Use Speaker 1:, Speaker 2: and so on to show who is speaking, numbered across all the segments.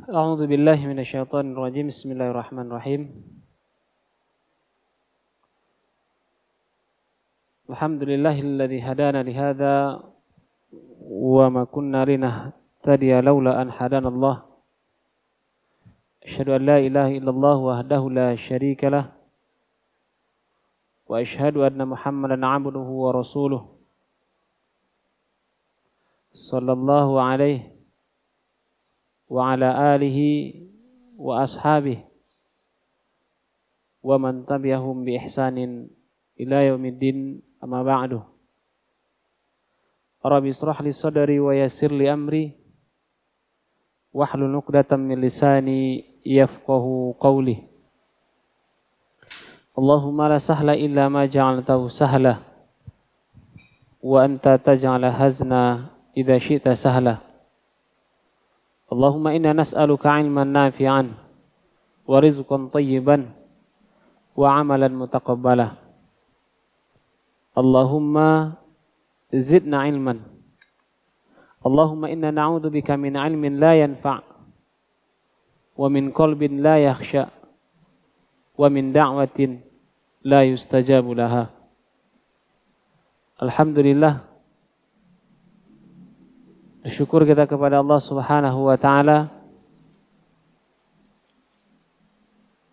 Speaker 1: أعوذ بالله من الشيطان الرجيم بسم الله الرحمن الرحيم الحمد لله الذي هدانا لهذا وما كنا لنهتدي لولا أن هدانا الله أشهد أن لا إله إلا الله وحده لا شريك له وأشهد أن محمدا عبده ورسوله صلى الله عليه wa ala alihi wa ashabi wa man tabi'ahum bi ihsanin ila yaumiddin amma ba'du Rabbi israh li sadri wa yassir li amri wahlul 'uqdatam min lisani yafqahu qawli Allahumma la sahla illa ma ja'altahu sahla wa anta taj'al hazna idha shita sahla اللهم إنا نسألك علما نافعا ورزقا طيبا وعملا متقبلا اللهم زدنا علما اللهم إنا نعوذ بك من علم لا ينفع ومن قلب لا يخشى ومن دعوة لا يستجاب لها الحمد لله Bersyukur kita kepada Allah Subhanahu wa taala.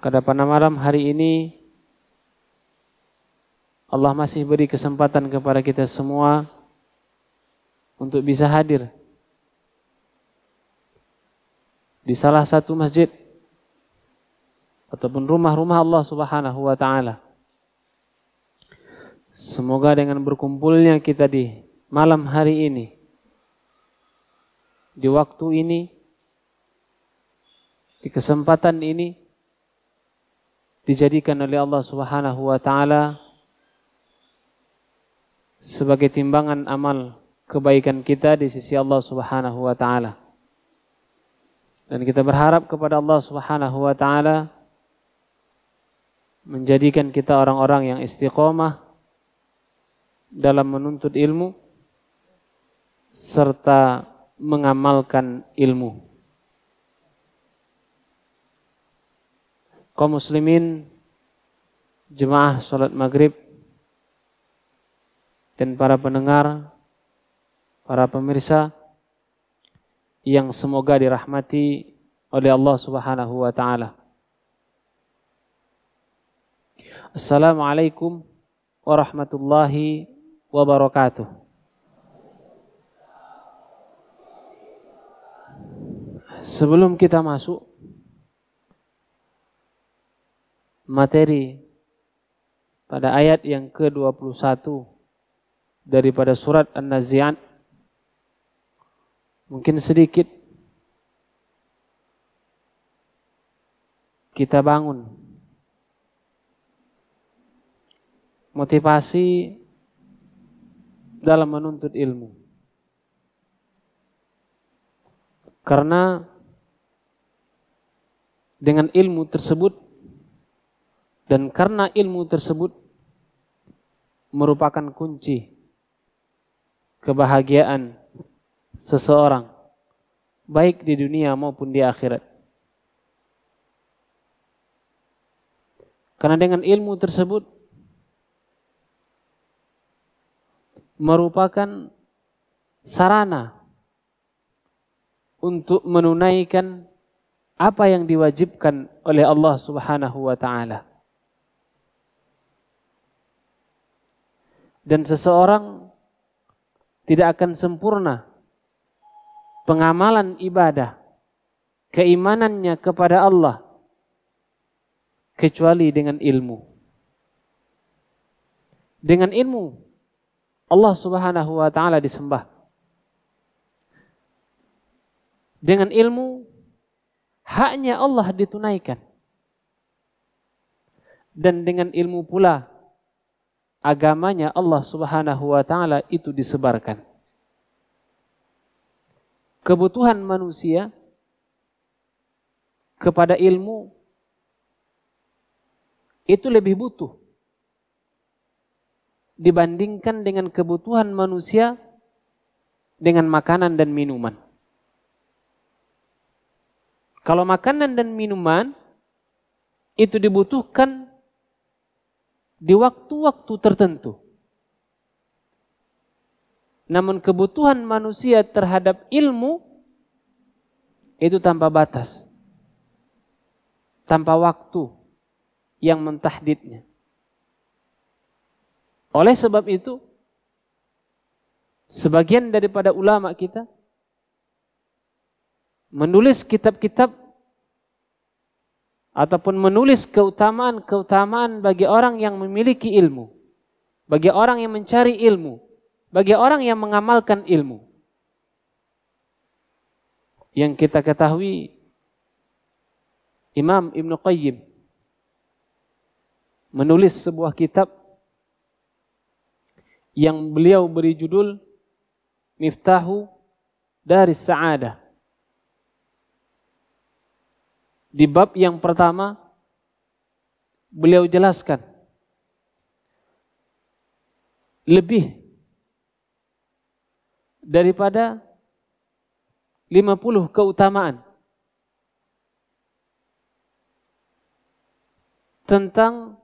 Speaker 1: Pada malam hari ini Allah masih beri kesempatan kepada kita semua untuk bisa hadir di salah satu masjid ataupun rumah-rumah Allah Subhanahu wa taala. Semoga dengan berkumpulnya kita di malam hari ini di waktu ini, di kesempatan ini, dijadikan oleh Allah Subhanahu wa Ta'ala sebagai timbangan amal kebaikan kita di sisi Allah Subhanahu wa Ta'ala. Dan kita berharap kepada Allah Subhanahu wa Ta'ala menjadikan kita orang-orang yang istiqomah dalam menuntut ilmu serta mengamalkan ilmu. Kaum muslimin jemaah sholat maghrib dan para pendengar, para pemirsa yang semoga dirahmati oleh Allah Subhanahu wa taala. Assalamualaikum warahmatullahi wabarakatuh. sebelum kita masuk materi pada ayat yang ke-21 daripada surat An-Nazi'at mungkin sedikit kita bangun motivasi dalam menuntut ilmu Karena dengan ilmu tersebut dan karena ilmu tersebut merupakan kunci kebahagiaan seseorang baik di dunia maupun di akhirat. Karena dengan ilmu tersebut merupakan sarana untuk menunaikan apa yang diwajibkan oleh Allah Subhanahu wa taala. Dan seseorang tidak akan sempurna pengamalan ibadah keimanannya kepada Allah kecuali dengan ilmu. Dengan ilmu Allah Subhanahu wa taala disembah dengan ilmu haknya Allah ditunaikan. Dan dengan ilmu pula agamanya Allah Subhanahu wa taala itu disebarkan. Kebutuhan manusia kepada ilmu itu lebih butuh dibandingkan dengan kebutuhan manusia dengan makanan dan minuman. Kalau makanan dan minuman itu dibutuhkan di waktu-waktu tertentu. Namun kebutuhan manusia terhadap ilmu itu tanpa batas. Tanpa waktu yang mentahdidnya. Oleh sebab itu, sebagian daripada ulama kita menulis kitab-kitab ataupun menulis keutamaan-keutamaan bagi orang yang memiliki ilmu, bagi orang yang mencari ilmu, bagi orang yang mengamalkan ilmu. Yang kita ketahui Imam Ibn Qayyim menulis sebuah kitab yang beliau beri judul Miftahu dari Sa'adah. Di bab yang pertama beliau jelaskan lebih daripada 50 keutamaan tentang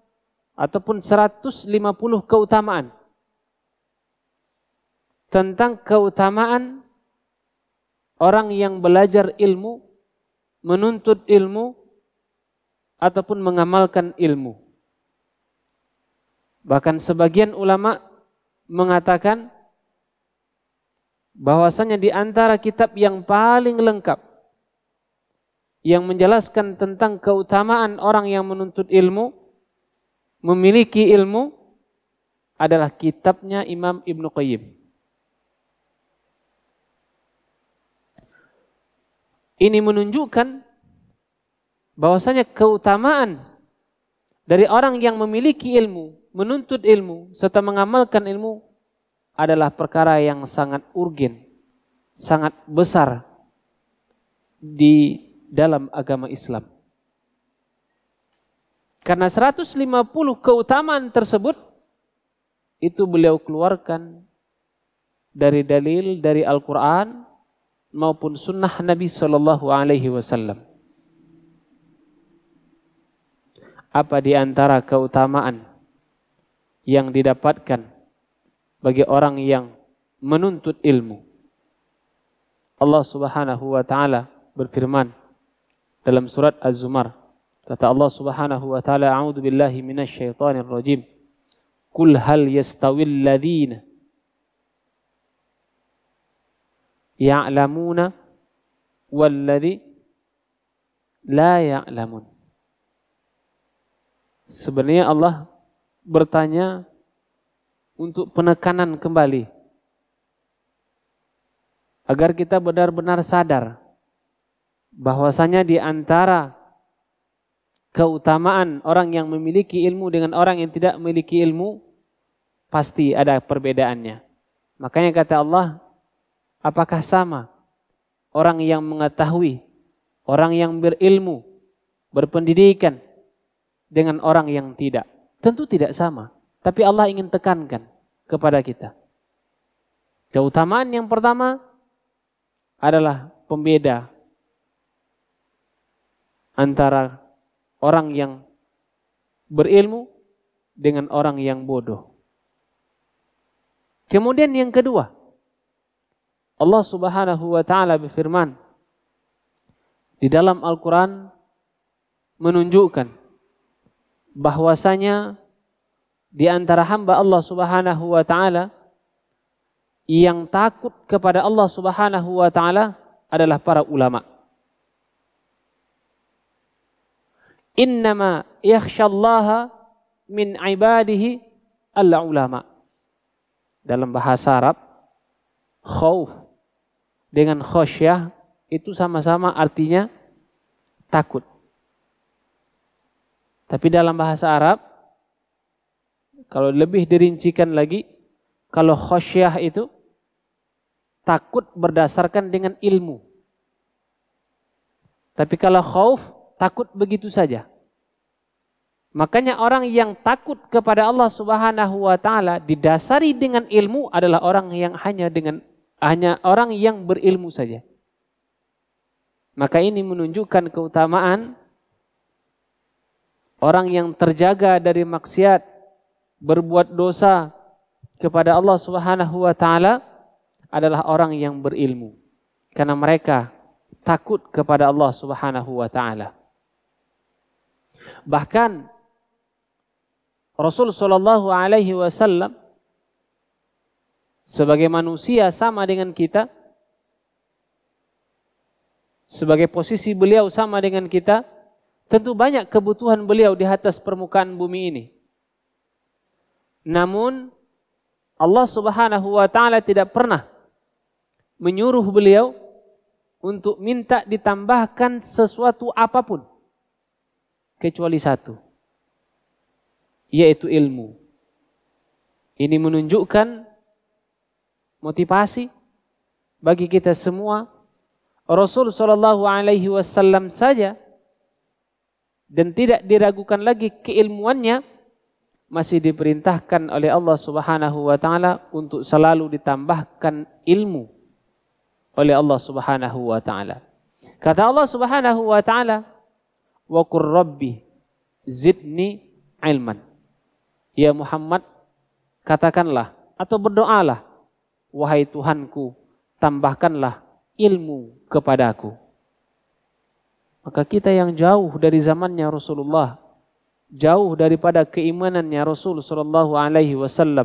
Speaker 1: ataupun 150 keutamaan tentang keutamaan orang yang belajar ilmu menuntut ilmu ataupun mengamalkan ilmu. Bahkan sebagian ulama mengatakan bahwasanya di antara kitab yang paling lengkap yang menjelaskan tentang keutamaan orang yang menuntut ilmu, memiliki ilmu adalah kitabnya Imam Ibnu Qayyim. Ini menunjukkan bahwasanya keutamaan dari orang yang memiliki ilmu, menuntut ilmu serta mengamalkan ilmu adalah perkara yang sangat urgen, sangat besar di dalam agama Islam. Karena 150 keutamaan tersebut itu beliau keluarkan dari dalil dari Al-Qur'an maupun sunnah Nabi Shallallahu Alaihi Wasallam. Apa di antara keutamaan yang didapatkan bagi orang yang menuntut ilmu? Allah Subhanahu wa taala berfirman dalam surat Az-Zumar kata Allah Subhanahu wa taala a'udzu billahi minasyaitonir rajim kul hal yastawil ladzina ya'lamuna walladhi la ya'lamun. Sebenarnya Allah bertanya untuk penekanan kembali agar kita benar-benar sadar bahwasanya di antara keutamaan orang yang memiliki ilmu dengan orang yang tidak memiliki ilmu pasti ada perbedaannya. Makanya kata Allah, Apakah sama orang yang mengetahui, orang yang berilmu, berpendidikan dengan orang yang tidak? Tentu tidak sama, tapi Allah ingin tekankan kepada kita. Keutamaan yang pertama adalah pembeda antara orang yang berilmu dengan orang yang bodoh. Kemudian yang kedua, Allah Subhanahu wa taala berfirman di dalam Al-Qur'an menunjukkan bahwasanya di antara hamba Allah Subhanahu wa taala yang takut kepada Allah Subhanahu wa taala adalah para ulama. Innama yakhsyallaha min ibadihi al-ulama. Dalam bahasa Arab, khauf dengan khosyah itu sama-sama artinya takut. Tapi dalam bahasa Arab kalau lebih dirincikan lagi kalau khosyah itu takut berdasarkan dengan ilmu. Tapi kalau khauf takut begitu saja. Makanya orang yang takut kepada Allah Subhanahu wa taala didasari dengan ilmu adalah orang yang hanya dengan hanya orang yang berilmu saja. Maka ini menunjukkan keutamaan orang yang terjaga dari maksiat, berbuat dosa kepada Allah Subhanahu wa taala adalah orang yang berilmu. Karena mereka takut kepada Allah Subhanahu wa taala. Bahkan Rasul sallallahu alaihi wasallam sebagai manusia sama dengan kita, sebagai posisi beliau sama dengan kita, tentu banyak kebutuhan beliau di atas permukaan bumi ini. Namun Allah Subhanahu wa taala tidak pernah menyuruh beliau untuk minta ditambahkan sesuatu apapun kecuali satu yaitu ilmu. Ini menunjukkan motivasi bagi kita semua. Rasul Shallallahu Alaihi Wasallam saja dan tidak diragukan lagi keilmuannya masih diperintahkan oleh Allah Subhanahu wa taala untuk selalu ditambahkan ilmu oleh Allah Subhanahu wa taala. Kata Allah Subhanahu wa taala, "Wa qur zidni ilman." Ya Muhammad, katakanlah atau berdoalah, Wahai Tuhanku, tambahkanlah ilmu kepadaku. Maka kita yang jauh dari zamannya Rasulullah, jauh daripada keimanannya Rasul Shallallahu Alaihi Wasallam,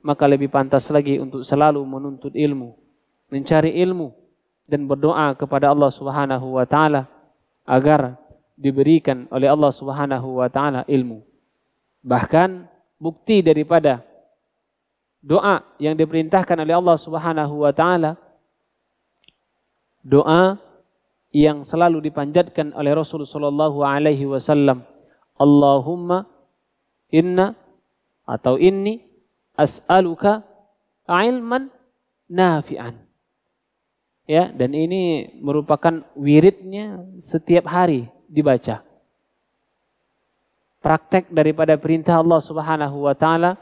Speaker 1: maka lebih pantas lagi untuk selalu menuntut ilmu, mencari ilmu, dan berdoa kepada Allah Subhanahu Wa Taala agar diberikan oleh Allah Subhanahu Wa Taala ilmu. Bahkan bukti daripada doa yang diperintahkan oleh Allah Subhanahu wa taala. Doa yang selalu dipanjatkan oleh Rasul sallallahu alaihi wasallam. Allahumma inna atau inni as'aluka ilman nafi'an. Ya, dan ini merupakan wiridnya setiap hari dibaca. Praktek daripada perintah Allah Subhanahu wa taala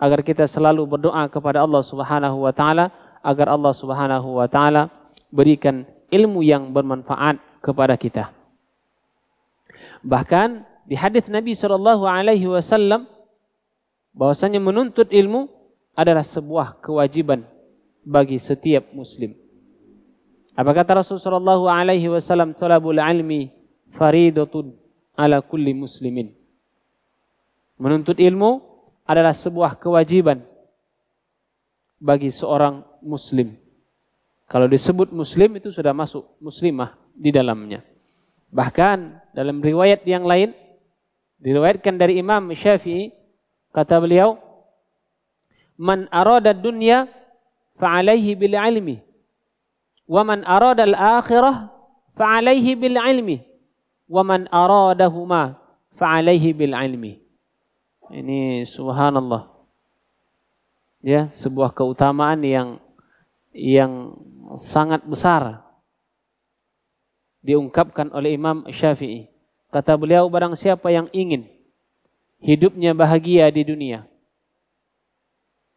Speaker 1: agar kita selalu berdoa kepada Allah Subhanahu wa taala agar Allah Subhanahu wa taala berikan ilmu yang bermanfaat kepada kita. Bahkan di hadis Nabi Shallallahu alaihi wasallam bahwasanya menuntut ilmu adalah sebuah kewajiban bagi setiap muslim. Apa kata Rasulullah Shallallahu alaihi wasallam, "Talabul ilmi faridatun ala kulli muslimin." Menuntut ilmu adalah sebuah kewajiban bagi seorang muslim. Kalau disebut muslim itu sudah masuk muslimah di dalamnya. Bahkan dalam riwayat yang lain diriwayatkan dari Imam Syafi'i kata beliau man arada dunya fa'alaihi bil ilmi wa man arada al akhirah fa'alaihi bil ilmi wa man aradahuma fa'alaihi bil ilmi ini subhanallah. Ya, sebuah keutamaan yang yang sangat besar diungkapkan oleh Imam Syafi'i. Kata beliau, barang siapa yang ingin hidupnya bahagia di dunia,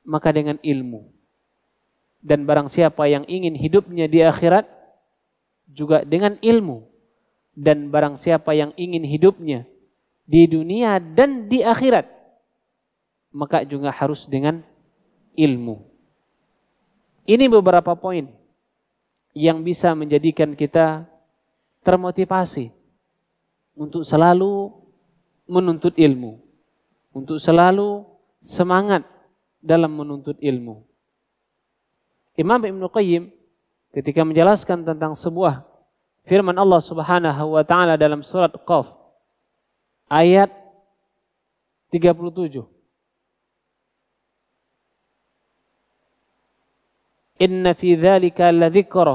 Speaker 1: maka dengan ilmu. Dan barang siapa yang ingin hidupnya di akhirat, juga dengan ilmu. Dan barang siapa yang ingin hidupnya di dunia dan di akhirat, maka juga harus dengan ilmu. Ini beberapa poin yang bisa menjadikan kita termotivasi untuk selalu menuntut ilmu, untuk selalu semangat dalam menuntut ilmu. Imam Ibn Qayyim ketika menjelaskan tentang sebuah firman Allah Subhanahu wa taala dalam surat Qaf ayat 37 Inna fi la dhikra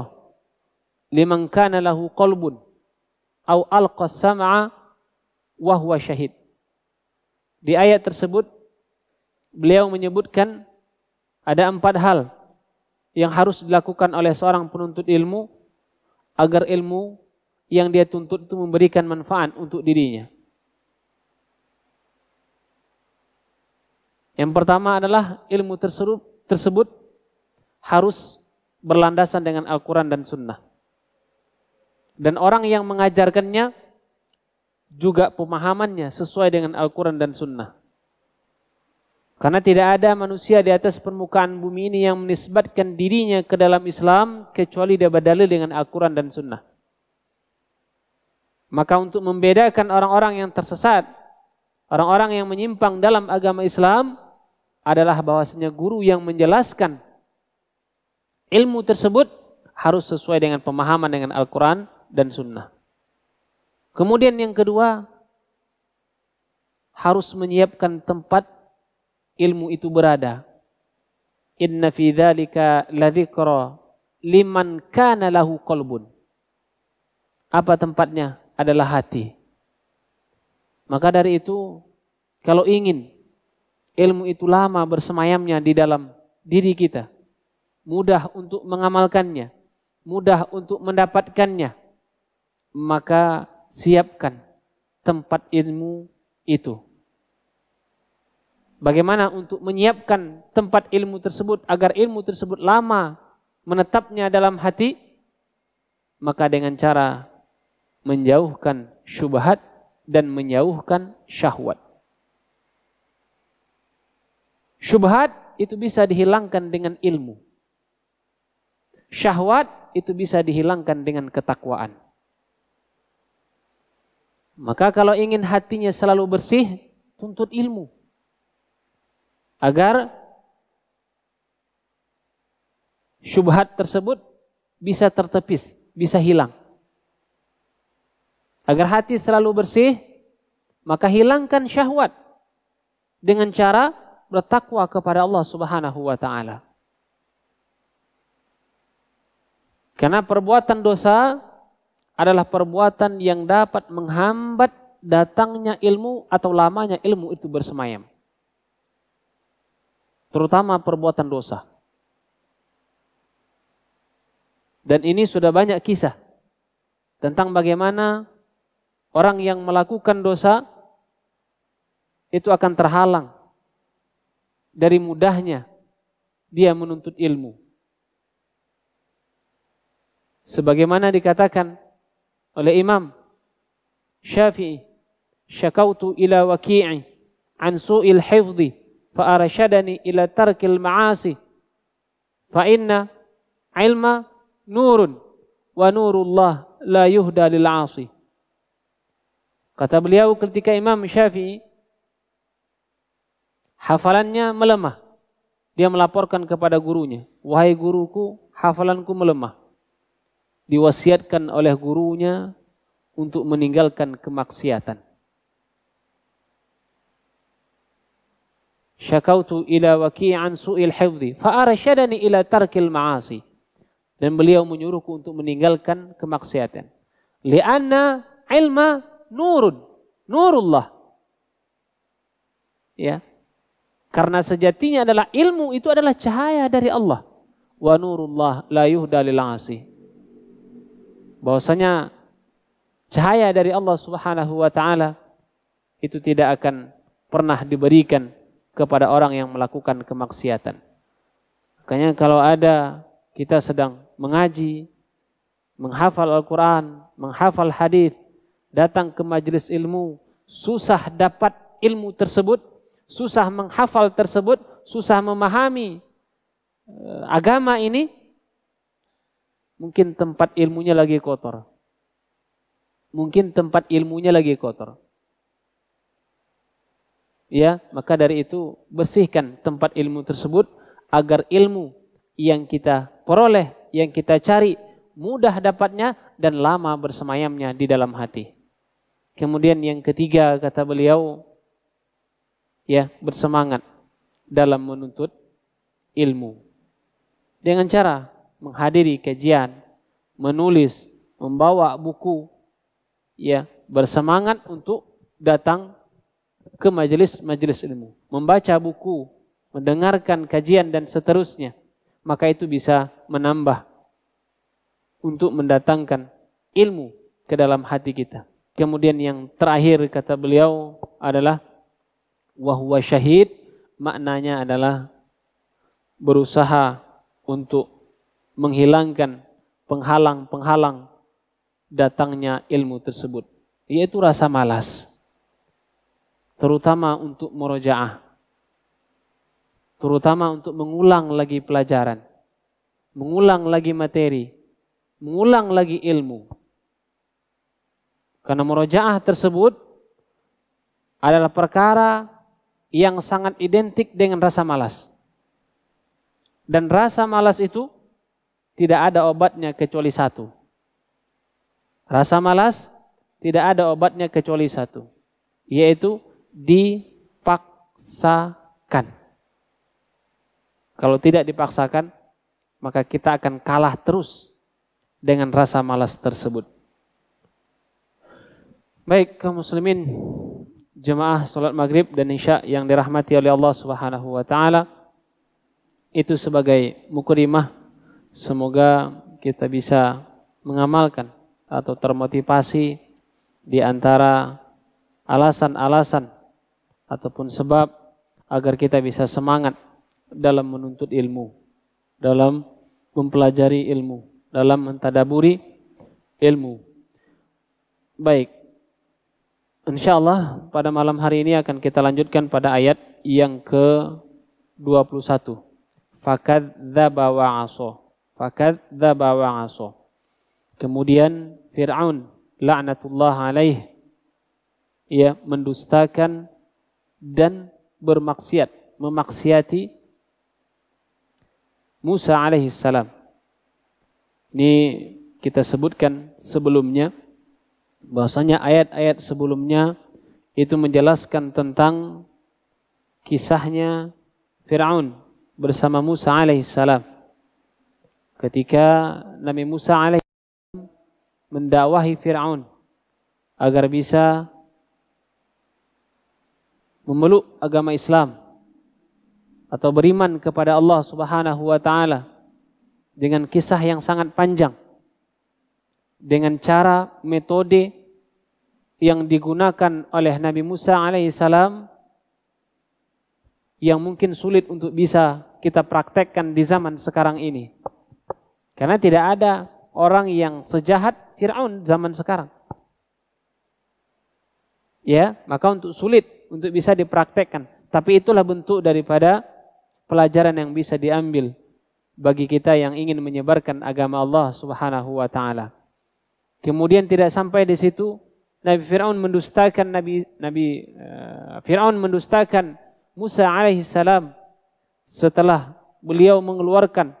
Speaker 1: liman kana lahu qalbun au alqa sam'a wa huwa syahid. Di ayat tersebut beliau menyebutkan ada empat hal yang harus dilakukan oleh seorang penuntut ilmu agar ilmu yang dia tuntut itu memberikan manfaat untuk dirinya. Yang pertama adalah ilmu tersebut harus berlandasan dengan Al-Quran dan Sunnah. Dan orang yang mengajarkannya juga pemahamannya sesuai dengan Al-Quran dan Sunnah. Karena tidak ada manusia di atas permukaan bumi ini yang menisbatkan dirinya ke dalam Islam kecuali dia berdalil dengan Al-Quran dan Sunnah. Maka untuk membedakan orang-orang yang tersesat, orang-orang yang menyimpang dalam agama Islam adalah bahwasanya guru yang menjelaskan Ilmu tersebut harus sesuai dengan pemahaman dengan Al-Quran dan Sunnah. Kemudian yang kedua, harus menyiapkan tempat ilmu itu berada. Inna fi dzalika liman kana lahu qalbun. Apa tempatnya? Adalah hati. Maka dari itu, kalau ingin ilmu itu lama bersemayamnya di dalam diri kita, mudah untuk mengamalkannya, mudah untuk mendapatkannya, maka siapkan tempat ilmu itu. Bagaimana untuk menyiapkan tempat ilmu tersebut agar ilmu tersebut lama menetapnya dalam hati? Maka dengan cara menjauhkan syubhat dan menjauhkan syahwat. Syubhat itu bisa dihilangkan dengan ilmu syahwat itu bisa dihilangkan dengan ketakwaan. Maka kalau ingin hatinya selalu bersih, tuntut ilmu. Agar syubhat tersebut bisa tertepis, bisa hilang. Agar hati selalu bersih, maka hilangkan syahwat dengan cara bertakwa kepada Allah Subhanahu wa taala. Karena perbuatan dosa adalah perbuatan yang dapat menghambat datangnya ilmu atau lamanya ilmu itu bersemayam. Terutama perbuatan dosa. Dan ini sudah banyak kisah tentang bagaimana orang yang melakukan dosa itu akan terhalang dari mudahnya dia menuntut ilmu sebagaimana dikatakan oleh Imam Syafi'i syakautu ila waqi'i an su'il hifdhi fa arashadani ila tarkil ma'asi fa inna ilma nurun wa nurullah la yuhda lil 'asi kata beliau ketika Imam Syafi'i hafalannya melemah dia melaporkan kepada gurunya wahai guruku hafalanku melemah diwasiatkan oleh gurunya untuk meninggalkan kemaksiatan. Syakautu ila waki'an su'il hifzi fa'arashadani ila tarkil ma'asi. Dan beliau menyuruhku untuk meninggalkan kemaksiatan. Lianna ilma nurun. Nurullah. Ya. Karena sejatinya adalah ilmu itu adalah cahaya dari Allah. Wa nurullah la yuhda lil asih bahwasanya cahaya dari Allah Subhanahu wa taala itu tidak akan pernah diberikan kepada orang yang melakukan kemaksiatan. Makanya kalau ada kita sedang mengaji, menghafal Al-Qur'an, menghafal hadis, datang ke majelis ilmu, susah dapat ilmu tersebut, susah menghafal tersebut, susah memahami eh, agama ini, Mungkin tempat ilmunya lagi kotor. Mungkin tempat ilmunya lagi kotor. Ya, maka dari itu bersihkan tempat ilmu tersebut agar ilmu yang kita peroleh, yang kita cari mudah dapatnya dan lama bersemayamnya di dalam hati. Kemudian yang ketiga kata beliau ya, bersemangat dalam menuntut ilmu. Dengan cara menghadiri kajian, menulis, membawa buku, ya bersemangat untuk datang ke majelis-majelis ilmu, membaca buku, mendengarkan kajian dan seterusnya, maka itu bisa menambah untuk mendatangkan ilmu ke dalam hati kita. Kemudian yang terakhir kata beliau adalah wahwa syahid maknanya adalah berusaha untuk menghilangkan penghalang-penghalang datangnya ilmu tersebut, yaitu rasa malas. Terutama untuk meroja'ah. Terutama untuk mengulang lagi pelajaran, mengulang lagi materi, mengulang lagi ilmu. Karena meroja'ah tersebut adalah perkara yang sangat identik dengan rasa malas. Dan rasa malas itu tidak ada obatnya kecuali satu. Rasa malas tidak ada obatnya kecuali satu, yaitu dipaksakan. Kalau tidak dipaksakan, maka kita akan kalah terus dengan rasa malas tersebut. Baik, kaum muslimin, jemaah salat maghrib dan isya yang dirahmati oleh Allah Subhanahu wa taala, itu sebagai mukrimah Semoga kita bisa mengamalkan atau termotivasi di antara alasan-alasan ataupun sebab agar kita bisa semangat dalam menuntut ilmu, dalam mempelajari ilmu, dalam mentadaburi ilmu. Baik. Insya Allah pada malam hari ini akan kita lanjutkan pada ayat yang ke 21. Fakadzdzaba wa fakadzdzaba wa Kemudian Fir'aun laknatullah alaih ia mendustakan dan bermaksiat, memaksiati Musa alaihi salam. Ini kita sebutkan sebelumnya bahwasanya ayat-ayat sebelumnya itu menjelaskan tentang kisahnya Firaun bersama Musa alaihi salam ketika Nabi Musa alaihi mendakwahi Firaun agar bisa memeluk agama Islam atau beriman kepada Allah Subhanahu wa taala dengan kisah yang sangat panjang dengan cara metode yang digunakan oleh Nabi Musa alaihissalam yang mungkin sulit untuk bisa kita praktekkan di zaman sekarang ini. Karena tidak ada orang yang sejahat Fir'aun zaman sekarang. Ya, maka untuk sulit untuk bisa dipraktekkan. Tapi itulah bentuk daripada pelajaran yang bisa diambil bagi kita yang ingin menyebarkan agama Allah Subhanahu wa taala. Kemudian tidak sampai di situ Nabi Firaun mendustakan Nabi Nabi uh, Firaun mendustakan Musa alaihi salam setelah beliau mengeluarkan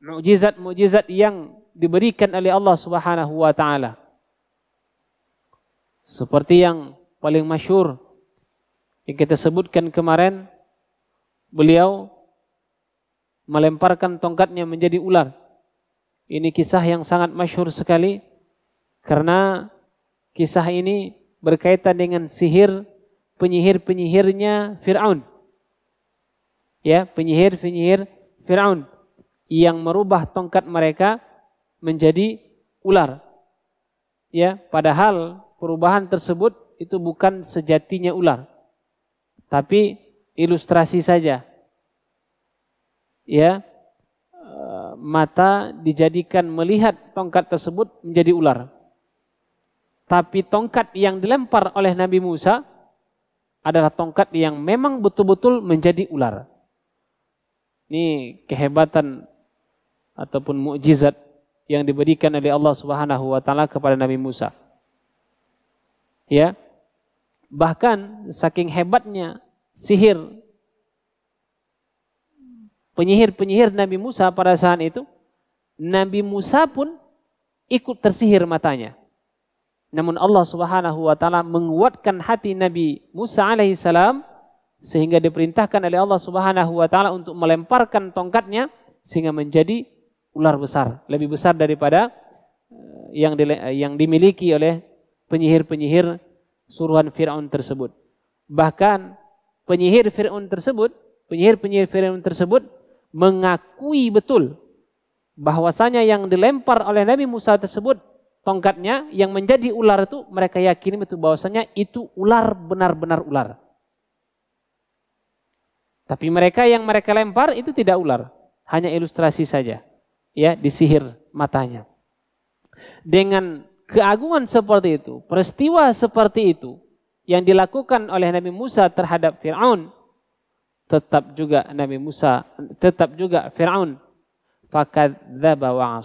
Speaker 1: mukjizat-mukjizat yang diberikan oleh Allah Subhanahu wa taala. Seperti yang paling masyur yang kita sebutkan kemarin, beliau melemparkan tongkatnya menjadi ular. Ini kisah yang sangat masyur sekali karena kisah ini berkaitan dengan sihir penyihir-penyihirnya Firaun. Ya, penyihir-penyihir Firaun yang merubah tongkat mereka menjadi ular. Ya, padahal perubahan tersebut itu bukan sejatinya ular. Tapi ilustrasi saja. Ya, eh, mata dijadikan melihat tongkat tersebut menjadi ular. Tapi tongkat yang dilempar oleh Nabi Musa adalah tongkat yang memang betul-betul menjadi ular. Ini kehebatan ataupun mukjizat yang diberikan oleh Allah Subhanahu wa taala kepada Nabi Musa. Ya. Bahkan saking hebatnya sihir penyihir-penyihir Nabi Musa pada saat itu, Nabi Musa pun ikut tersihir matanya. Namun Allah Subhanahu wa taala menguatkan hati Nabi Musa alaihi salam sehingga diperintahkan oleh Allah Subhanahu wa taala untuk melemparkan tongkatnya sehingga menjadi ular besar, lebih besar daripada eh, yang di, eh, yang dimiliki oleh penyihir-penyihir suruhan Firaun tersebut. Bahkan penyihir Firaun tersebut, penyihir-penyihir Firaun tersebut mengakui betul bahwasanya yang dilempar oleh Nabi Musa tersebut tongkatnya yang menjadi ular itu mereka yakini betul bahwasanya itu ular benar-benar ular. Tapi mereka yang mereka lempar itu tidak ular, hanya ilustrasi saja ya disihir matanya. Dengan keagungan seperti itu, peristiwa seperti itu yang dilakukan oleh Nabi Musa terhadap Firaun tetap juga Nabi Musa tetap juga Firaun fakadzdzaba wa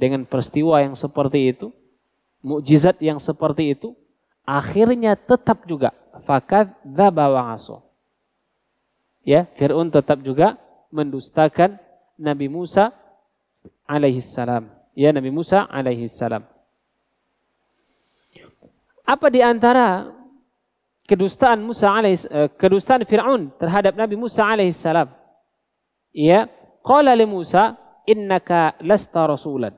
Speaker 1: Dengan peristiwa yang seperti itu, mukjizat yang seperti itu akhirnya tetap juga fakadzdzaba wa Ya, Firaun tetap juga mendustakan Nabi Musa salam, Ya Nabi Musa salam. Apa di antara kedustaan Musa alaihis eh, kedustaan Firaun terhadap Nabi Musa salam? Ya, qala li Musa innaka lasta rasulan.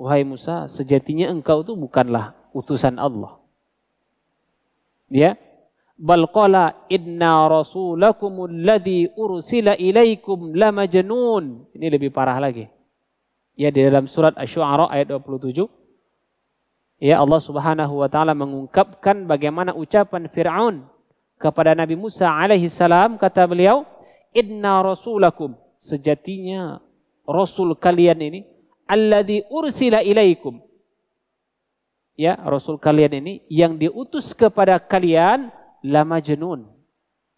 Speaker 1: Wahai Musa, sejatinya engkau itu bukanlah utusan Allah. Ya, bal qala inna rasulakum alladhi ursila ilaikum lamajnun ini lebih parah lagi ya di dalam surat asy-syu'ara ayat 27 ya Allah Subhanahu wa taala mengungkapkan bagaimana ucapan Firaun kepada Nabi Musa alaihi salam kata beliau inna rasulakum sejatinya rasul kalian ini alladhi ursila ilaikum ya rasul kalian ini yang diutus kepada kalian lama jenun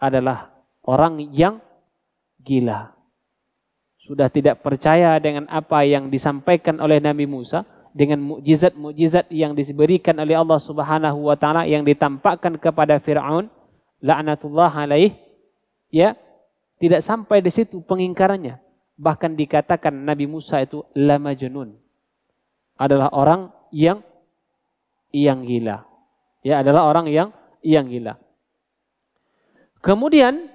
Speaker 1: adalah orang yang gila. Sudah tidak percaya dengan apa yang disampaikan oleh Nabi Musa dengan mukjizat-mukjizat yang diberikan oleh Allah Subhanahu wa taala yang ditampakkan kepada Firaun laknatullah alaih ya tidak sampai di situ pengingkarannya bahkan dikatakan Nabi Musa itu lama jenun adalah orang yang yang gila ya adalah orang yang yang gila Kemudian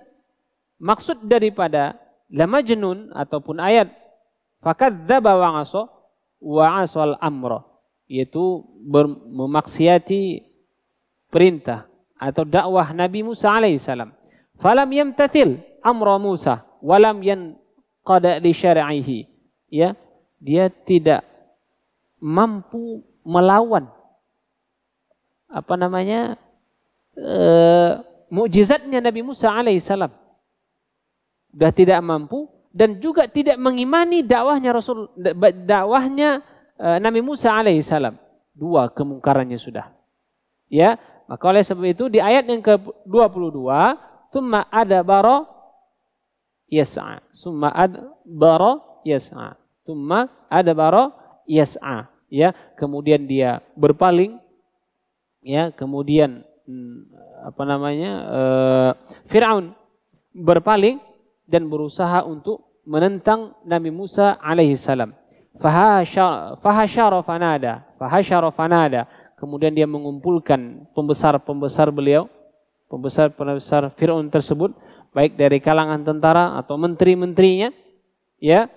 Speaker 1: maksud daripada lamajnun ataupun ayat fakadzdzaba wa aso wa asal amra yaitu memaksiati perintah atau dakwah Nabi Musa alaihissalam. Falam yamtathil amra Musa walam yanqada li syar'ihi. Ya, dia tidak mampu melawan apa namanya? Eh, mujizatnya Nabi Musa alaihissalam. Sudah tidak mampu dan juga tidak mengimani dakwahnya Rasul dakwahnya eh, Nabi Musa alaihissalam. Dua kemungkarannya sudah. Ya, maka oleh sebab itu di ayat yang ke-22, ada baro yas'a." ad baro yas'a." ada baro yas'a." Ya, kemudian dia berpaling ya, kemudian Hmm, apa namanya uh, Fir'aun berpaling dan berusaha untuk menentang Nabi Musa alaihi salam. Fahasharofanada fanada, Kemudian dia mengumpulkan pembesar-pembesar beliau, pembesar-pembesar Firaun tersebut, baik dari kalangan tentara atau menteri-menterinya, ya.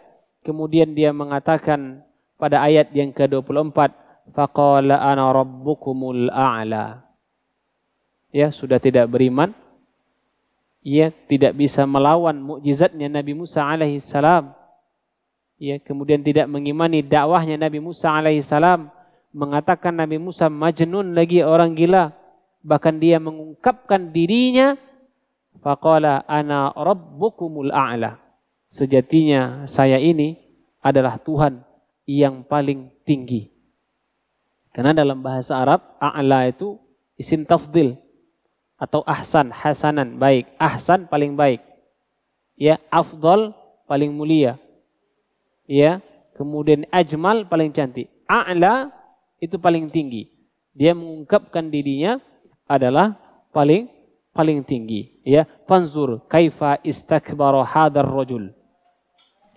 Speaker 1: Kemudian dia mengatakan pada ayat yang ke-24, faqala ana rabbukumul a'la ya sudah tidak beriman, ia tidak bisa melawan mukjizatnya Nabi Musa alaihi salam. Ya, kemudian tidak mengimani dakwahnya Nabi Musa alaihi salam, mengatakan Nabi Musa majnun lagi orang gila. Bahkan dia mengungkapkan dirinya faqala ana rabbukumul a'la. Sejatinya saya ini adalah Tuhan yang paling tinggi. Karena dalam bahasa Arab a'la itu isim tafdil, atau ahsan hasanan baik ahsan paling baik ya afdol paling mulia ya kemudian ajmal paling cantik a'la itu paling tinggi dia mengungkapkan dirinya adalah paling paling tinggi ya fanzur kaifa istakbara hadar rajul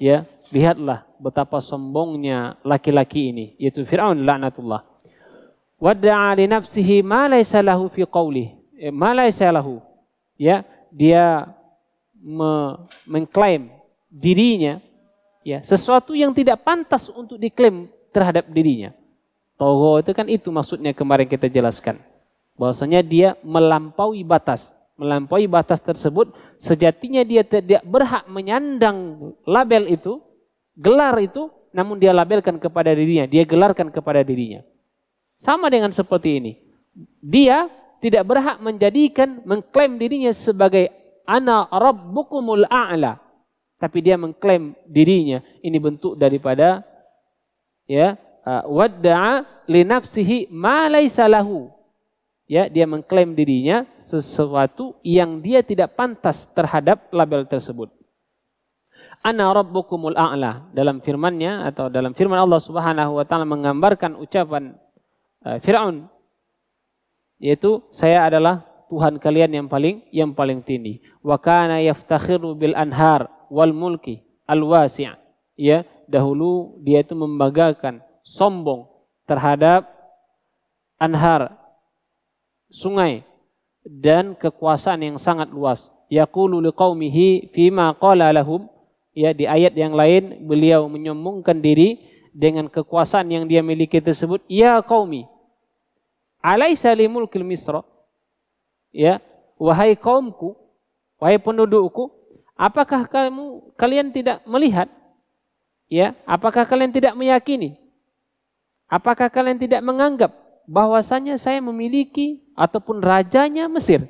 Speaker 1: ya lihatlah betapa sombongnya laki-laki ini yaitu Firaun laknatullah wada'a li nafsihi ma laysa fi qawlih. Eh, malaisalahu ya dia me mengklaim dirinya ya sesuatu yang tidak pantas untuk diklaim terhadap dirinya. Togo itu kan itu maksudnya kemarin kita jelaskan. Bahwasanya dia melampaui batas. Melampaui batas tersebut sejatinya dia tidak berhak menyandang label itu, gelar itu, namun dia labelkan kepada dirinya, dia gelarkan kepada dirinya. Sama dengan seperti ini. Dia tidak berhak menjadikan, mengklaim dirinya sebagai ana rabbukumul a'la. Tapi dia mengklaim dirinya. Ini bentuk daripada ya uh, wadda'a li nafsihi ma laisa lahu. Ya, dia mengklaim dirinya sesuatu yang dia tidak pantas terhadap label tersebut. Ana rabbukumul a'la dalam firman-Nya atau dalam firman Allah Subhanahu wa taala menggambarkan ucapan uh, Firaun yaitu saya adalah Tuhan kalian yang paling yang paling tinggi. Wa kana yaftakhiru bil anhar wal mulki al wasi'. Ya, dahulu dia itu membanggakan, sombong terhadap anhar sungai dan kekuasaan yang sangat luas. Yaqulu liqaumihi fima qala lahum. Ya, di ayat yang lain beliau menyombongkan diri dengan kekuasaan yang dia miliki tersebut, ya qaumi, Alaisa salimul mulkil Misra? Ya, wahai kaumku, wahai pendudukku, apakah kamu kalian tidak melihat? Ya, apakah kalian tidak meyakini? Apakah kalian tidak menganggap bahwasanya saya memiliki ataupun rajanya Mesir?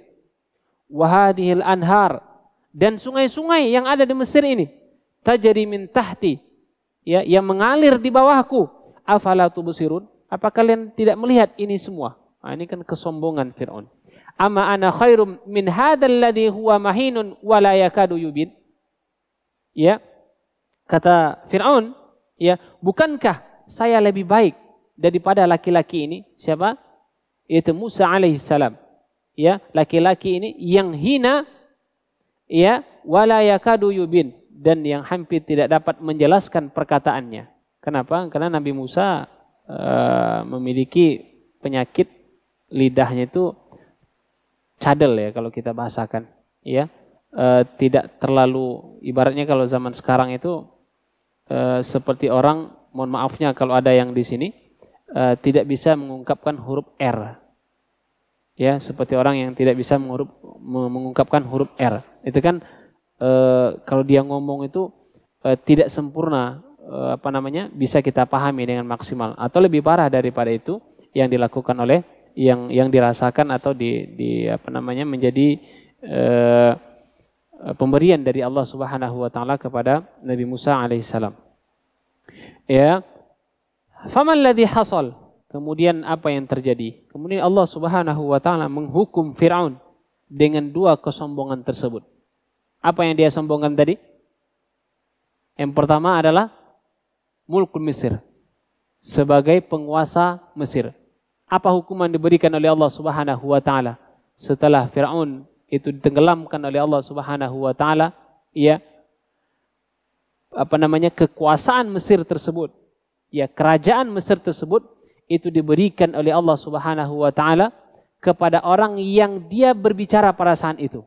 Speaker 1: Wahadihil anhar dan sungai-sungai yang ada di Mesir ini tajri min tahti ya yang mengalir di bawahku afala tubsirun apa kalian tidak melihat ini semua Nah, ini kan kesombongan Fir'aun. Ama ana khairum min hadal ladhi huwa mahinun wa la yakadu yubin. Ya. Kata Fir'aun, ya, bukankah saya lebih baik daripada laki-laki ini? Siapa? Yaitu Musa alaihissalam. Ya, laki-laki ini yang hina ya la yakadu yubin dan yang hampir tidak dapat menjelaskan perkataannya. Kenapa? Karena Nabi Musa uh, memiliki penyakit lidahnya itu cadel ya kalau kita bahasakan ya e, tidak terlalu ibaratnya kalau zaman sekarang itu e, seperti orang mohon maafnya kalau ada yang di sini e, tidak bisa mengungkapkan huruf r ya seperti orang yang tidak bisa mengungkapkan huruf r itu kan e, kalau dia ngomong itu e, tidak sempurna e, apa namanya bisa kita pahami dengan maksimal atau lebih parah daripada itu yang dilakukan oleh yang yang dirasakan atau di, di apa namanya menjadi eh, pemberian dari Allah Subhanahu wa taala kepada Nabi Musa alaihissalam. Ya. Faman ladzi hasal? Kemudian apa yang terjadi? Kemudian Allah Subhanahu wa taala menghukum Firaun dengan dua kesombongan tersebut. Apa yang dia sombongkan tadi? Yang pertama adalah mulkul Mesir sebagai penguasa Mesir apa hukuman diberikan oleh Allah Subhanahu wa taala setelah Firaun itu ditenggelamkan oleh Allah Subhanahu wa taala ya apa namanya kekuasaan Mesir tersebut ya kerajaan Mesir tersebut itu diberikan oleh Allah Subhanahu wa taala kepada orang yang dia berbicara pada saat itu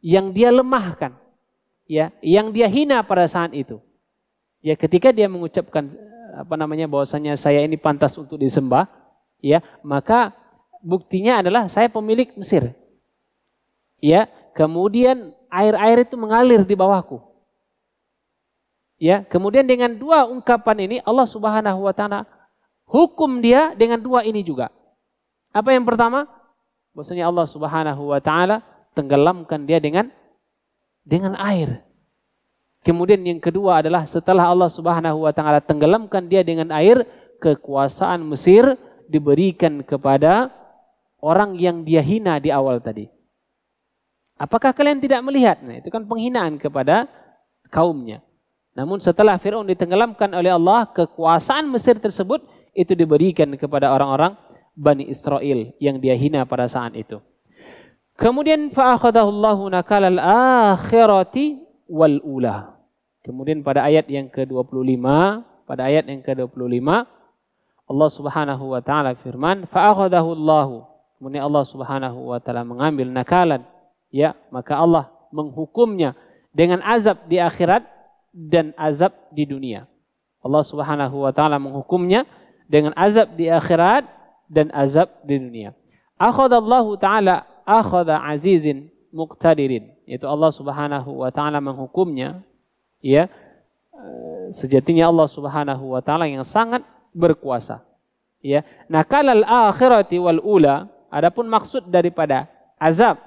Speaker 1: yang dia lemahkan ya yang dia hina pada saat itu ya ketika dia mengucapkan apa namanya bahwasanya saya ini pantas untuk disembah ya maka buktinya adalah saya pemilik Mesir. Ya, kemudian air-air itu mengalir di bawahku. Ya, kemudian dengan dua ungkapan ini Allah Subhanahu wa taala hukum dia dengan dua ini juga. Apa yang pertama? Bahwasanya Allah Subhanahu wa taala tenggelamkan dia dengan dengan air. Kemudian yang kedua adalah setelah Allah Subhanahu wa taala tenggelamkan dia dengan air, kekuasaan Mesir diberikan kepada orang yang dia hina di awal tadi. Apakah kalian tidak melihat? Nah, itu kan penghinaan kepada kaumnya. Namun setelah Fir'aun ditenggelamkan oleh Allah, kekuasaan Mesir tersebut itu diberikan kepada orang-orang Bani Israel yang dia hina pada saat itu. Kemudian fa'akhadahullahu nakalal akhirati wal ula. Kemudian pada ayat yang ke-25, pada ayat yang ke-25 Allah Subhanahu wa taala firman, "Fa'akhadahu Allah. Kemudian Allah Subhanahu wa taala mengambil nakalan, ya, maka Allah menghukumnya dengan azab di akhirat dan azab di dunia. Allah Subhanahu wa taala menghukumnya dengan azab di akhirat dan azab di dunia. Allah taala akhadha azizin muqtadirin. Yaitu Allah Subhanahu wa taala menghukumnya ya eh, sejatinya Allah Subhanahu wa taala yang sangat berkuasa. Ya. Nah, kalal akhirati wal ula, adapun maksud daripada azab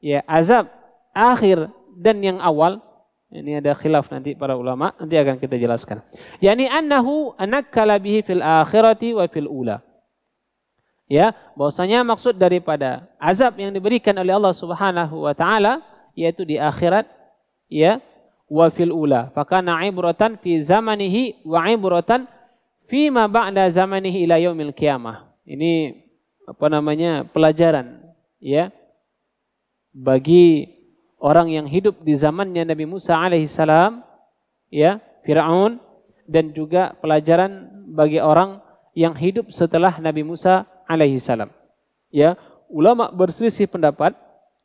Speaker 1: ya azab akhir dan yang awal ini ada khilaf nanti para ulama nanti akan kita jelaskan Yani annahu anakkala bihi fil akhirati wa fil ula ya bahwasanya maksud daripada azab yang diberikan oleh Allah Subhanahu wa taala yaitu di akhirat ya wa fil ula fakana ibratan fi zamanihi wa ibratan Fima ba'da zamanihi ila yaumil qiyamah. Ini apa namanya? pelajaran ya bagi orang yang hidup di zamannya Nabi Musa alaihi salam ya Firaun dan juga pelajaran bagi orang yang hidup setelah Nabi Musa alaihi salam ya ulama berselisih pendapat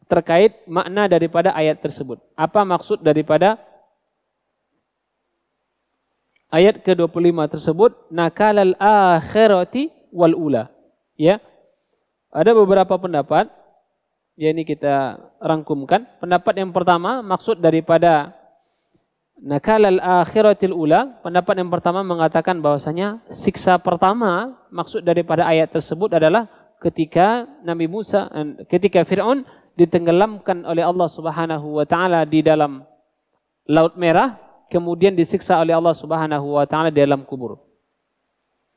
Speaker 1: terkait makna daripada ayat tersebut apa maksud daripada ayat ke-25 tersebut nakalal akhirati wal ula. Ya. Ada beberapa pendapat ya ini kita rangkumkan. Pendapat yang pertama maksud daripada nakalal akhiratil ula, pendapat yang pertama mengatakan bahwasanya siksa pertama maksud daripada ayat tersebut adalah ketika Nabi Musa eh, ketika Firaun ditenggelamkan oleh Allah Subhanahu wa taala di dalam laut merah kemudian disiksa oleh Allah Subhanahu wa taala di dalam kubur.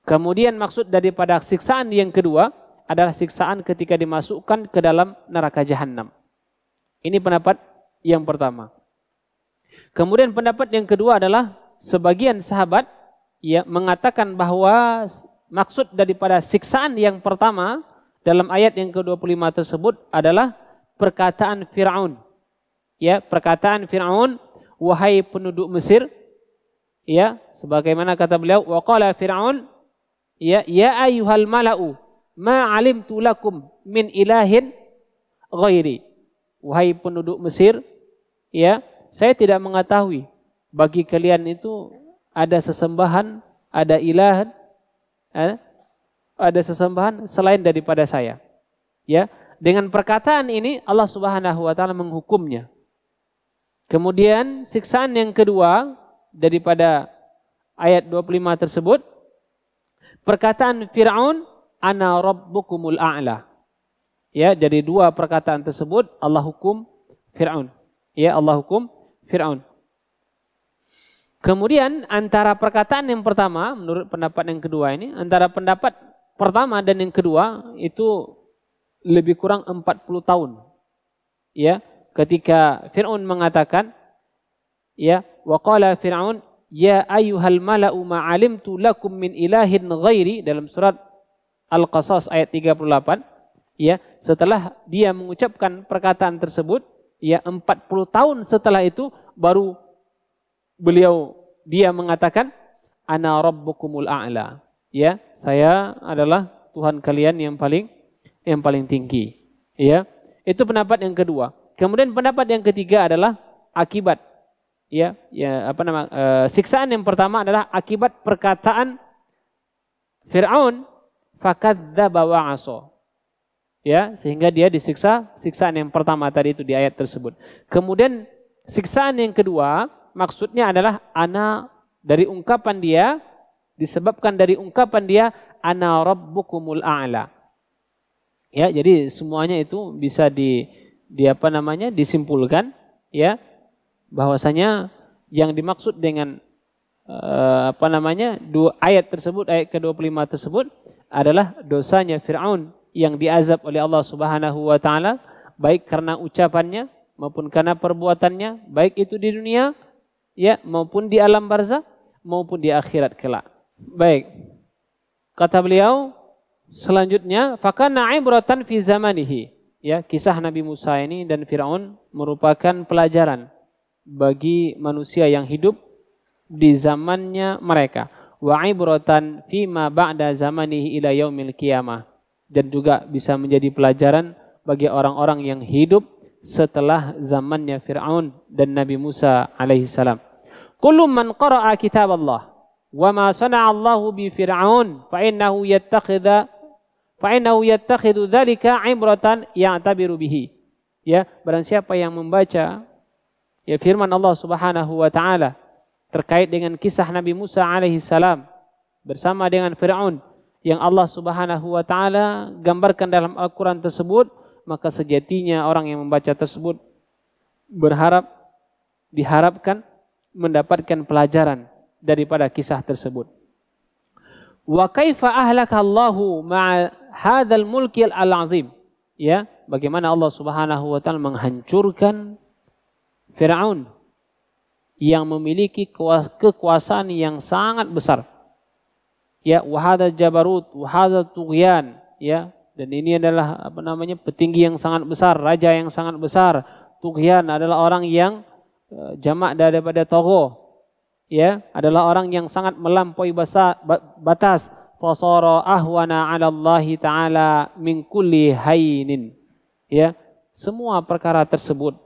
Speaker 1: Kemudian maksud daripada siksaan yang kedua adalah siksaan ketika dimasukkan ke dalam neraka jahanam. Ini pendapat yang pertama. Kemudian pendapat yang kedua adalah sebagian sahabat yang mengatakan bahwa maksud daripada siksaan yang pertama dalam ayat yang ke-25 tersebut adalah perkataan Firaun. Ya, perkataan Firaun wahai penduduk Mesir, ya, sebagaimana kata beliau, waqala Fir'aun, ya, ya ayyuhal mala'u, ma alimtu lakum min ilahin ghairi. Wahai penduduk Mesir, ya, saya tidak mengetahui bagi kalian itu ada sesembahan, ada ilahan, ya, ada sesembahan selain daripada saya. Ya, dengan perkataan ini Allah Subhanahu wa taala menghukumnya Kemudian siksaan yang kedua daripada ayat 25 tersebut perkataan Firaun ana rabbukumul a'la. Ya, dari dua perkataan tersebut Allah hukum Firaun. Ya, Allah hukum Firaun. Kemudian antara perkataan yang pertama menurut pendapat yang kedua ini, antara pendapat pertama dan yang kedua itu lebih kurang 40 tahun. Ya ketika Fir'aun mengatakan ya waqala Fir'aun ya ayyuhal mala'u 'alimtu lakum min ilahin ghairi dalam surat Al-Qasas ayat 38 ya setelah dia mengucapkan perkataan tersebut ya 40 tahun setelah itu baru beliau dia mengatakan ana rabbukumul a'la ya saya adalah Tuhan kalian yang paling yang paling tinggi ya itu pendapat yang kedua Kemudian pendapat yang ketiga adalah akibat. Ya, ya apa nama e, siksaan yang pertama adalah akibat perkataan Firaun fakadzdzaba wa aso. Ya, sehingga dia disiksa siksaan yang pertama tadi itu di ayat tersebut. Kemudian siksaan yang kedua maksudnya adalah ana dari ungkapan dia disebabkan dari ungkapan dia ana rabbukumul a'la. Ya, jadi semuanya itu bisa di di apa namanya disimpulkan ya bahwasanya yang dimaksud dengan uh, apa namanya dua ayat tersebut ayat ke-25 tersebut adalah dosanya Firaun yang diazab oleh Allah Subhanahu wa taala baik karena ucapannya maupun karena perbuatannya baik itu di dunia ya maupun di alam barzah maupun di akhirat kelak. Baik. Kata beliau selanjutnya fakana ibratan fi zamanihi ya kisah Nabi Musa ini dan Firaun merupakan pelajaran bagi manusia yang hidup di zamannya mereka wa ibratan ma ba'da zamanihi ila yaumil qiyamah dan juga bisa menjadi pelajaran bagi orang-orang yang hidup setelah zamannya Firaun dan Nabi Musa alaihissalam. Kullu man qara'a kitab Allah wa ma sana'a Allah bi Firaun fa innahu yattakhidha fa'innahu yattakhidhu dzalika ibratan ya'tabiru bihi. Ya, barang siapa yang membaca ya firman Allah Subhanahu wa taala terkait dengan kisah Nabi Musa alaihi salam bersama dengan Firaun yang Allah Subhanahu wa taala gambarkan dalam Al-Qur'an tersebut, maka sejatinya orang yang membaca tersebut berharap diharapkan mendapatkan pelajaran daripada kisah tersebut. Wa kaifa ahlakallahu ma'a hadzal mulkil al-azim. Ya, bagaimana Allah Subhanahu wa taala menghancurkan Firaun yang memiliki kekuasaan yang sangat besar. Ya, wahada jabarut, wahada tughyan, ya. Dan ini adalah apa namanya? petinggi yang sangat besar, raja yang sangat besar. Tughyan adalah orang yang e, jamak daripada togo. Ya, adalah orang yang sangat melampaui batas fasara ahwana 'ala Allah taala min kulli hainin. Ya, semua perkara tersebut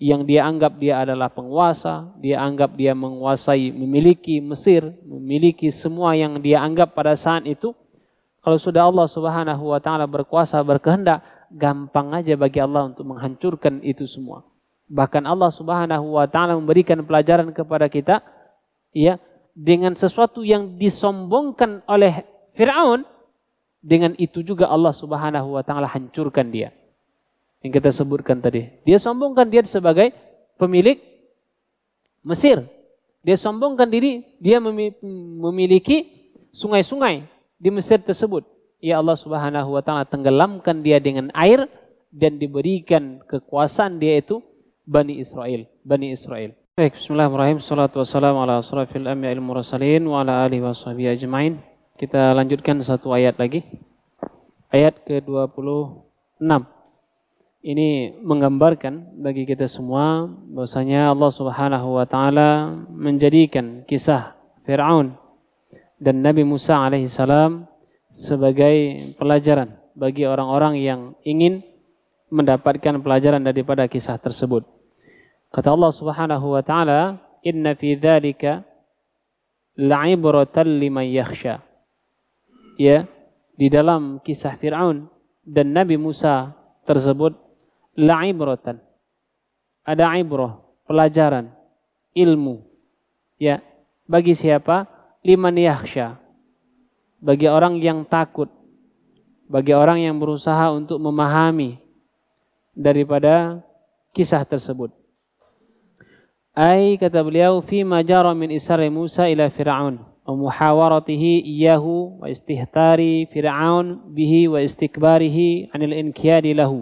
Speaker 1: yang dia anggap dia adalah penguasa, dia anggap dia menguasai, memiliki Mesir, memiliki semua yang dia anggap pada saat itu. Kalau sudah Allah Subhanahu wa taala berkuasa, berkehendak, gampang aja bagi Allah untuk menghancurkan itu semua. Bahkan Allah Subhanahu wa taala memberikan pelajaran kepada kita ya dengan sesuatu yang disombongkan oleh Fir'aun dengan itu juga Allah Subhanahu wa taala hancurkan dia. Yang kita sebutkan tadi. Dia sombongkan dia sebagai pemilik Mesir. Dia sombongkan diri dia memiliki sungai-sungai di Mesir tersebut. Ya Allah Subhanahu wa taala tenggelamkan dia dengan air dan diberikan kekuasaan dia itu Bani Israel. Bani Israel. Baik, bismillahirrahmanirrahim. Salatu wassalamu ala asrafil amya al mursalin wa ala alihi wa ajma'in. Kita lanjutkan satu ayat lagi. Ayat ke-26. Ini menggambarkan bagi kita semua bahwasanya Allah Subhanahu wa taala menjadikan kisah Firaun dan Nabi Musa alaihi salam sebagai pelajaran bagi orang-orang yang ingin mendapatkan pelajaran daripada kisah tersebut. Kata Allah Subhanahu wa taala, "Inna fi dzalika la'ibratan liman yakhsha." ya di dalam kisah Firaun dan Nabi Musa tersebut la Ada ibrah, pelajaran, ilmu. Ya, bagi siapa? Liman yakhsha. Bagi orang yang takut. Bagi orang yang berusaha untuk memahami daripada kisah tersebut. Ai kata beliau fi majara min isari Musa ila Firaun ومحاورته إياه واستهتاري فرعون به واستكباره عن الإنكيار له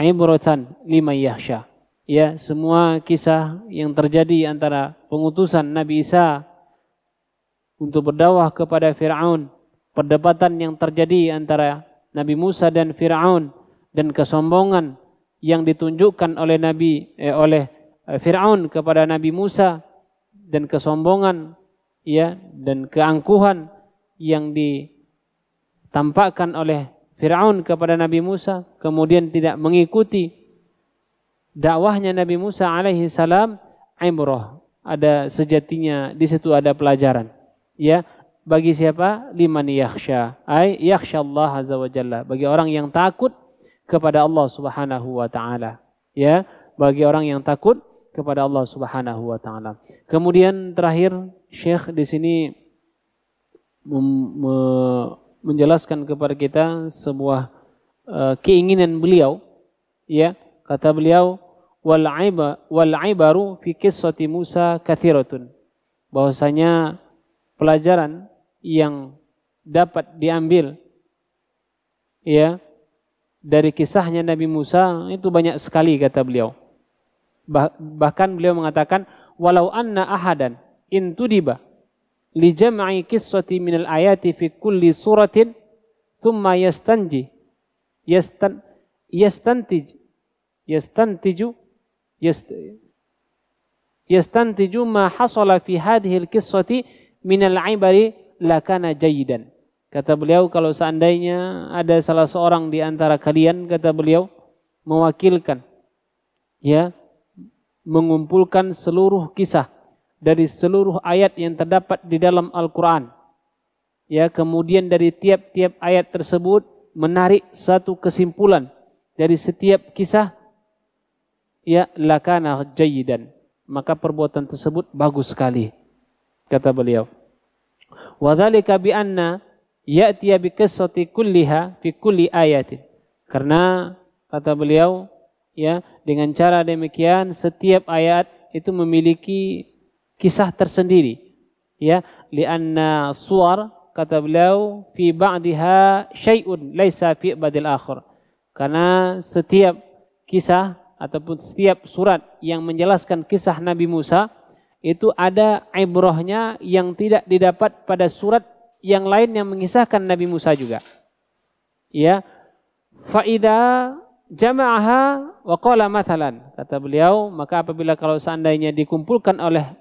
Speaker 1: عبرة لما يخشى ya semua kisah yang terjadi antara pengutusan Nabi Isa untuk berdawah kepada Firaun, perdebatan yang terjadi antara Nabi Musa dan Firaun dan kesombongan yang ditunjukkan oleh Nabi eh, oleh eh, Firaun kepada Nabi Musa dan kesombongan ya dan keangkuhan yang ditampakkan oleh Firaun kepada Nabi Musa kemudian tidak mengikuti dakwahnya Nabi Musa alaihi salam imrah ada sejatinya di situ ada pelajaran ya bagi siapa liman yakhsha ai yakhsha Allah azza wa jalla bagi orang yang takut kepada Allah Subhanahu wa taala ya bagi orang yang takut kepada Allah Subhanahu wa taala. Kemudian terakhir Syekh di sini menjelaskan kepada kita sebuah eh, keinginan beliau ya kata beliau wal aiba wal aibaru fi qissati Musa kathiratun bahwasanya pelajaran yang dapat diambil ya dari kisahnya Nabi Musa itu banyak sekali kata beliau Bahkan beliau mengatakan, walau anna ahadan intudiba li jam'i qissati al ayati fi kulli suratin thumma yastanji yastan yastantij yastantiju yast, yastantiju ma hasala fi hadhihi al-qissati al ibari lakana jayidan. Kata beliau kalau seandainya ada salah seorang di antara kalian kata beliau mewakilkan ya mengumpulkan seluruh kisah dari seluruh ayat yang terdapat di dalam Al-Quran. Ya, kemudian dari tiap-tiap ayat tersebut menarik satu kesimpulan dari setiap kisah ya lakana jayidan maka perbuatan tersebut bagus sekali kata beliau Wadhalika bi anna bi kulliha fi kulli ayatin karena kata beliau ya dengan cara demikian setiap ayat itu memiliki kisah tersendiri ya lianna suar kata beliau fi ba'diha syai'un laisa fi badil akhir karena setiap kisah ataupun setiap surat yang menjelaskan kisah Nabi Musa itu ada ibrahnya yang tidak didapat pada surat yang lain yang mengisahkan Nabi Musa juga ya faida jama'aha Waqala mathalan. Kata beliau, maka apabila kalau seandainya dikumpulkan oleh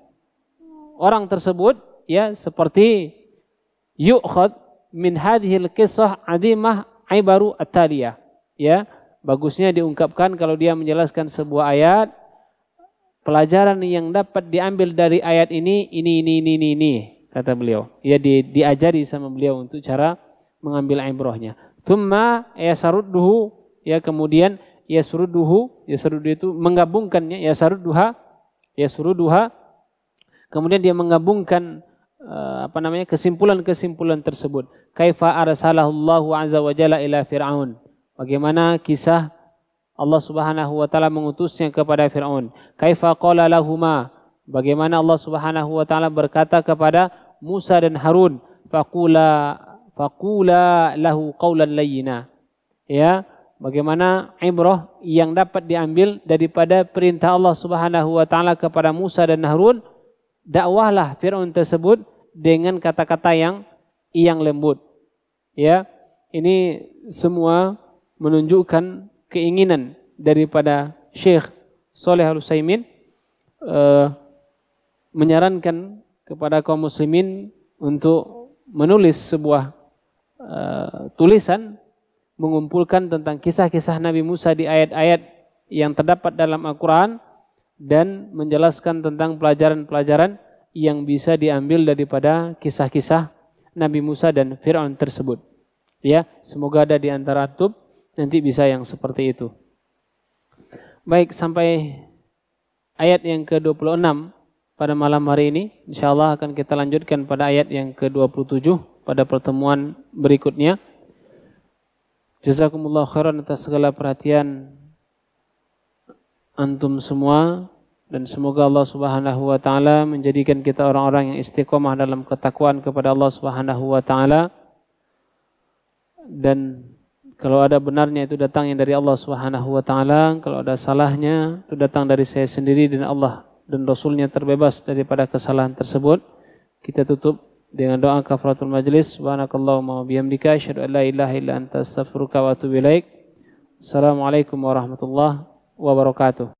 Speaker 1: orang tersebut, ya seperti yu'khad min hadhil kisah adimah aibaru atalia Ya, bagusnya diungkapkan kalau dia menjelaskan sebuah ayat, pelajaran yang dapat diambil dari ayat ini, ini, ini, ini, ini, ini kata beliau. ya, di, diajari sama beliau untuk cara mengambil ibrahnya. Thumma ya kemudian Ya suruh duhu, yasruduhu yasrudu itu menggabungkannya Ya ya suruh duha, suruh duha. kemudian dia menggabungkan eh, apa namanya kesimpulan-kesimpulan tersebut kaifa arsalallahu azza wa jalla ila fir'aun bagaimana kisah Allah Subhanahu wa taala mengutusnya kepada Firaun kaifa qala lahum bagaimana Allah Subhanahu wa taala berkata kepada Musa dan Harun faqula faqula lahu qawlan layyina ya Bagaimana imroh yang dapat diambil daripada perintah Allah Subhanahu wa taala kepada Musa dan Harun, dakwahlah Firaun tersebut dengan kata-kata yang yang lembut. Ya. Ini semua menunjukkan keinginan daripada Syekh Soleh Al-Utsaimin eh, menyarankan kepada kaum muslimin untuk menulis sebuah eh, tulisan mengumpulkan tentang kisah-kisah Nabi Musa di ayat-ayat yang terdapat dalam Al-Quran dan menjelaskan tentang pelajaran-pelajaran yang bisa diambil daripada kisah-kisah Nabi Musa dan Fir'aun tersebut. Ya, semoga ada di antara tub nanti bisa yang seperti itu. Baik, sampai ayat yang ke-26 pada malam hari ini. Insya Allah akan kita lanjutkan pada ayat yang ke-27 pada pertemuan berikutnya. Jazakumullah khairan atas segala perhatian antum semua dan semoga Allah Subhanahu wa taala menjadikan kita orang-orang yang istiqomah dalam ketakwaan kepada Allah Subhanahu wa taala dan kalau ada benarnya itu datangnya dari Allah Subhanahu wa taala, kalau ada salahnya itu datang dari saya sendiri dan Allah dan Rasulnya terbebas daripada kesalahan tersebut. Kita tutup dengan doa kafaratul majlis subhanakallahumma wa bihamdika asyhadu an la ilaha illa anta astaghfiruka wa atubu ilaik assalamualaikum warahmatullahi wabarakatuh